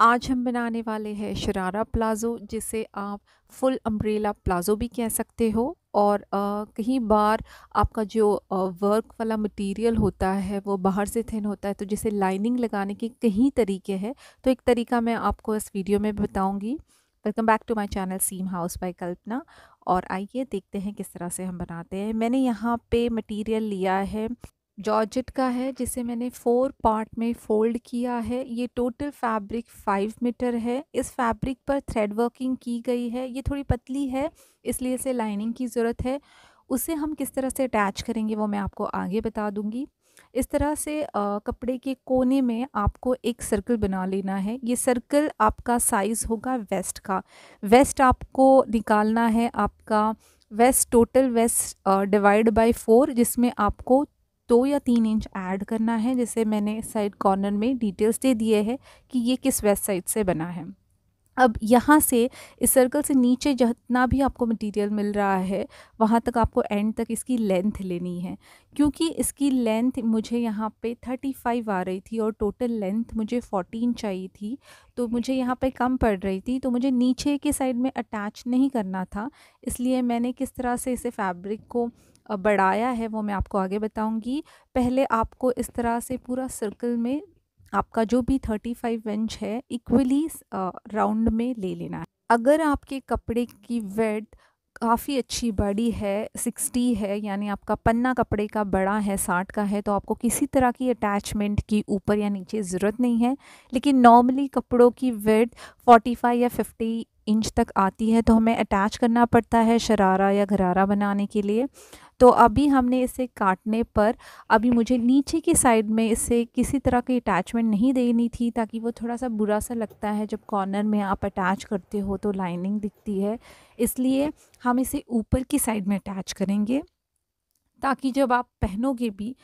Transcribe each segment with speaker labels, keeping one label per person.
Speaker 1: आज हम बनाने वाले हैं शरारा प्लाज़ो जिसे आप फुल अम्ब्रेला प्लाज़ो भी कह सकते हो और आ, कहीं बार आपका जो आ, वर्क वाला मटेरियल होता है वो बाहर से थिन होता है तो जिसे लाइनिंग लगाने के कहीं तरीके हैं तो एक तरीका मैं आपको इस वीडियो में बताऊंगी welcome back to my channel seam house by Kalpana और आइए देखते हैं किस तरह से हम बनाते हैं मैंने यहाँ पे मटेरियल लिया है जॉर्जेट का है जिसे मैंने फोर पार्ट में फोल्ड किया है ये टोटल फैब्रिक फाइव मीटर है इस फैब्रिक पर थ्रेड वर्किंग की गई है ये थोड़ी पतली है इसलिए इसे लाइनिंग की ज़रूरत है उसे हम किस तरह से अटैच करेंगे वो मैं आपको आगे बता दूंगी इस तरह से आ, कपड़े के कोने में आपको एक सर्कल बना लेना है ये सर्कल आपका साइज़ होगा वेस्ट का वेस्ट आपको निकालना है आपका waist total waist divide by four जिसमें आपको दो या तीन इंच ऐड करना है जिसे मैंने साइड कॉर्नर में डिटेल्स दे दिए हैं कि ये किस वेस्ट साइड से बना है अब यहाँ से इस सर्कल से नीचे जितना भी आपको मटेरियल मिल रहा है वहाँ तक आपको एंड तक इसकी लेंथ लेनी है क्योंकि इसकी लेंथ मुझे यहाँ पे 35 आ रही थी और टोटल लेंथ मुझे 14 चाहिए थी तो मुझे यहाँ पे कम पड़ रही थी तो मुझे नीचे के साइड में अटैच नहीं करना था इसलिए मैंने किस तरह से इसे फैब्रिक को बढ़ाया है वो मैं आपको आगे बताऊंगी पहले आपको इस तरह से पूरा सर्कल में आपका जो भी थर्टी फाइव इंच है इक्वली राउंड में ले लेना है अगर आपके कपड़े की वेट काफ़ी अच्छी बड़ी है सिक्सटी है यानी आपका पन्ना कपड़े का बड़ा है साठ का है तो आपको किसी तरह की अटैचमेंट की ऊपर या नीचे ज़रूरत नहीं है लेकिन नॉर्मली कपड़ों की वेट फोर्टी फाइव या फिफ्टी इंच तक आती है तो हमें अटैच करना पड़ता है शरारा या घरारा बनाने के लिए तो अभी हमने इसे काटने पर अभी मुझे नीचे की साइड में इसे किसी तरह की अटैचमेंट नहीं देनी थी ताकि वो थोड़ा सा बुरा सा लगता है जब कॉर्नर में आप अटैच करते हो तो लाइनिंग दिखती है इसलिए हम इसे ऊपर की साइड में अटैच करेंगे ताकि जब आप पहनोगे भी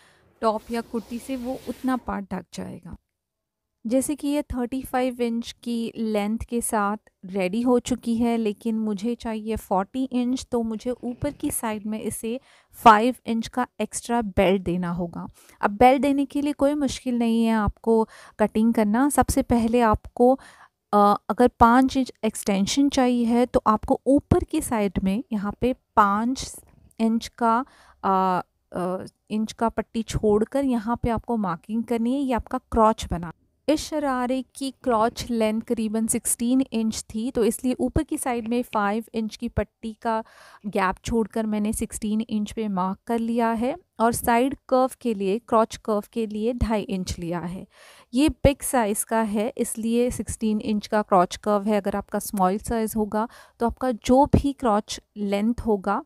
Speaker 1: टॉप या कुर्ती से वो उतना पार्ट ढक जाएगा जैसे कि ये 35 इंच की लेंथ के साथ रेडी हो चुकी है लेकिन मुझे चाहिए 40 इंच तो मुझे ऊपर की साइड में इसे 5 इंच का एक्स्ट्रा बेल्ट देना होगा अब बेल्ट देने के लिए कोई मुश्किल नहीं है आपको कटिंग करना सबसे पहले आपको अगर पाँच इंच एक्सटेंशन चाहिए है तो आपको ऊपर की साइड में यहाँ पे पाँच इंच का आ, इंच का पट्टी छोड़कर यहाँ पर आपको मार्किंग करनी है या आपका क्रॉच बना इस शरारे की क्रॉच लेंथ करीबन 16 इंच थी तो इसलिए ऊपर की साइड में 5 इंच की पट्टी का गैप छोड़कर मैंने 16 इंच पे मार्क कर लिया है और साइड कर्व के लिए क्रॉच कर्व के लिए ढाई इंच लिया है ये बिग साइज़ का है इसलिए 16 इंच का क्रॉच कर्व है अगर आपका स्मॉल साइज़ होगा तो आपका जो भी क्रॉच लेंथ होगा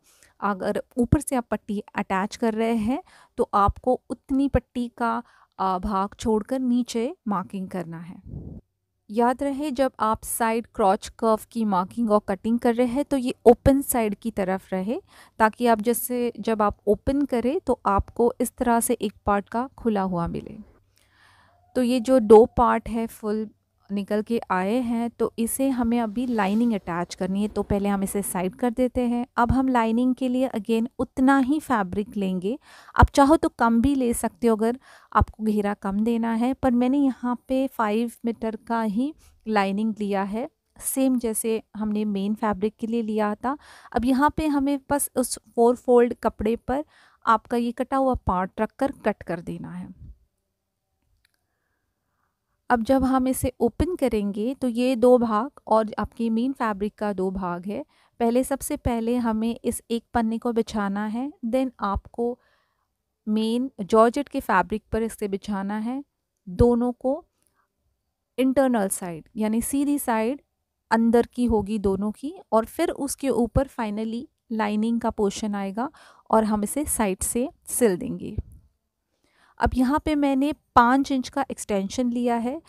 Speaker 1: अगर ऊपर से आप पट्टी अटैच कर रहे हैं तो आपको उतनी पट्टी का भाग छोड़कर नीचे मार्किंग करना है याद रहे जब आप साइड क्रॉच कर्व की मार्किंग और कटिंग कर रहे हैं तो ये ओपन साइड की तरफ रहे ताकि आप जैसे जब आप ओपन करें तो आपको इस तरह से एक पार्ट का खुला हुआ मिले तो ये जो दो पार्ट है फुल निकल के आए हैं तो इसे हमें अभी लाइनिंग अटैच करनी है तो पहले हम इसे साइड कर देते हैं अब हम लाइनिंग के लिए अगेन उतना ही फैब्रिक लेंगे आप चाहो तो कम भी ले सकते हो अगर आपको घेरा कम देना है पर मैंने यहाँ पे फाइव मीटर का ही लाइनिंग लिया है सेम जैसे हमने मेन फैब्रिक के लिए लिया था अब यहाँ पर हमें बस उस फोर फोल्ड कपड़े पर आपका ये कटा हुआ पार्ट रख कर कट कर देना है अब जब हम इसे ओपन करेंगे तो ये दो भाग और आपकी मेन फैब्रिक का दो भाग है पहले सबसे पहले हमें इस एक पन्ने को बिछाना है देन आपको मेन जॉर्जेट के फैब्रिक पर इसे बिछाना है दोनों को इंटरनल साइड यानी सीधी साइड अंदर की होगी दोनों की और फिर उसके ऊपर फाइनली लाइनिंग का पोर्शन आएगा और हम इसे साइड से सिल देंगे अब यहाँ पे मैंने पाँच इंच का एक्सटेंशन लिया है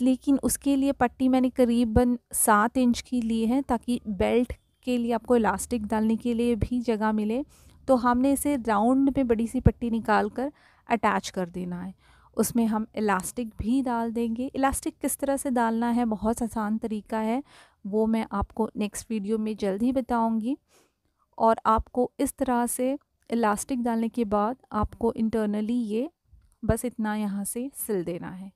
Speaker 1: लेकिन उसके लिए पट्टी मैंने करीबन सात इंच की ली है ताकि बेल्ट के लिए आपको इलास्टिक डालने के लिए भी जगह मिले तो हमने इसे राउंड में बड़ी सी पट्टी निकाल कर अटैच कर देना है उसमें हम इलास्टिक भी डाल देंगे इलास्टिक किस तरह से डालना है बहुत आसान तरीका है वो मैं आपको नेक्स्ट वीडियो में जल्द ही बताऊँगी और आपको इस तरह से इलास्टिक डालने के बाद आपको इंटरनली ये बस इतना यहाँ से सिल देना है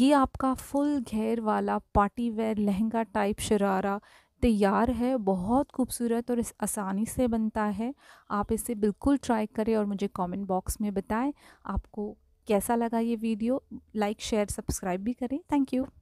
Speaker 1: ये आपका फुल घेर वाला party wear lehenga type sharara तैयार है बहुत खूबसूरत और इस आसानी से बनता है आप इसे बिल्कुल ट्राई करें और मुझे कमेंट बॉक्स में बताएं आपको कैसा लगा ये वीडियो लाइक शेयर सब्सक्राइब भी करें थैंक यू